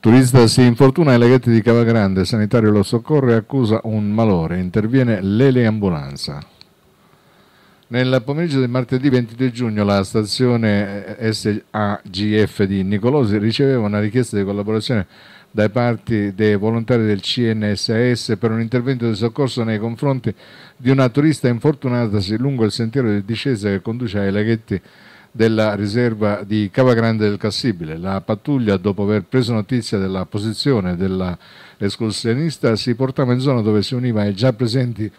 Turista si infortuna ai laghetti di Cava Grande, sanitario lo soccorre e accusa un malore, interviene l'eleambulanza. Nel pomeriggio del martedì 23 giugno la stazione SAGF di Nicolosi riceveva una richiesta di collaborazione dai parti dei volontari del CNSS per un intervento di soccorso nei confronti di una turista infortunatasi lungo il sentiero di discesa che conduce ai laghetti della riserva di Cava Grande del Cassibile. La pattuglia, dopo aver preso notizia della posizione dell'escursionista, si portava in zona dove si univa ai già presenti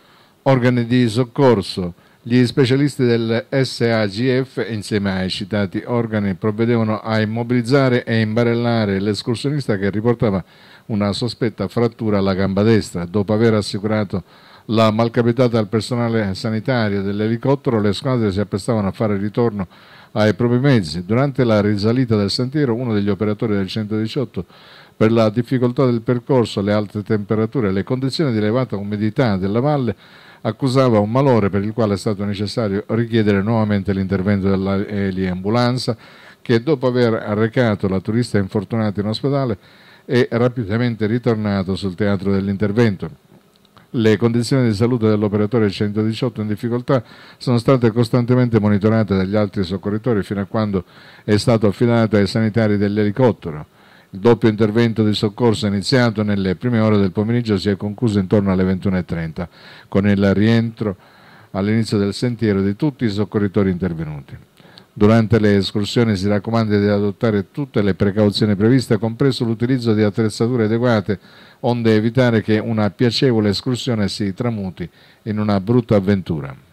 organi di soccorso. Gli specialisti del SAGF, insieme ai citati organi, provvedevano a immobilizzare e imbarellare l'escursionista che riportava una sospetta frattura alla gamba destra. Dopo aver assicurato la malcapitata al personale sanitario dell'elicottero, le squadre si apprestavano a fare ritorno ai propri mezzi. Durante la risalita del sentiero, uno degli operatori del 118, per la difficoltà del percorso, le alte temperature e le condizioni di elevata umidità della valle, accusava un malore per il quale è stato necessario richiedere nuovamente l'intervento dell'eliambulanza eh, che dopo aver arrecato la turista infortunata in ospedale è rapidamente ritornato sul teatro dell'intervento. Le condizioni di salute dell'operatore 118 in difficoltà sono state costantemente monitorate dagli altri soccorritori fino a quando è stato affidato ai sanitari dell'elicottero. Il doppio intervento di soccorso iniziato nelle prime ore del pomeriggio si è concluso intorno alle 21.30 con il rientro all'inizio del sentiero di tutti i soccorritori intervenuti. Durante le escursioni si raccomanda di adottare tutte le precauzioni previste, compreso l'utilizzo di attrezzature adeguate, onde evitare che una piacevole escursione si tramuti in una brutta avventura.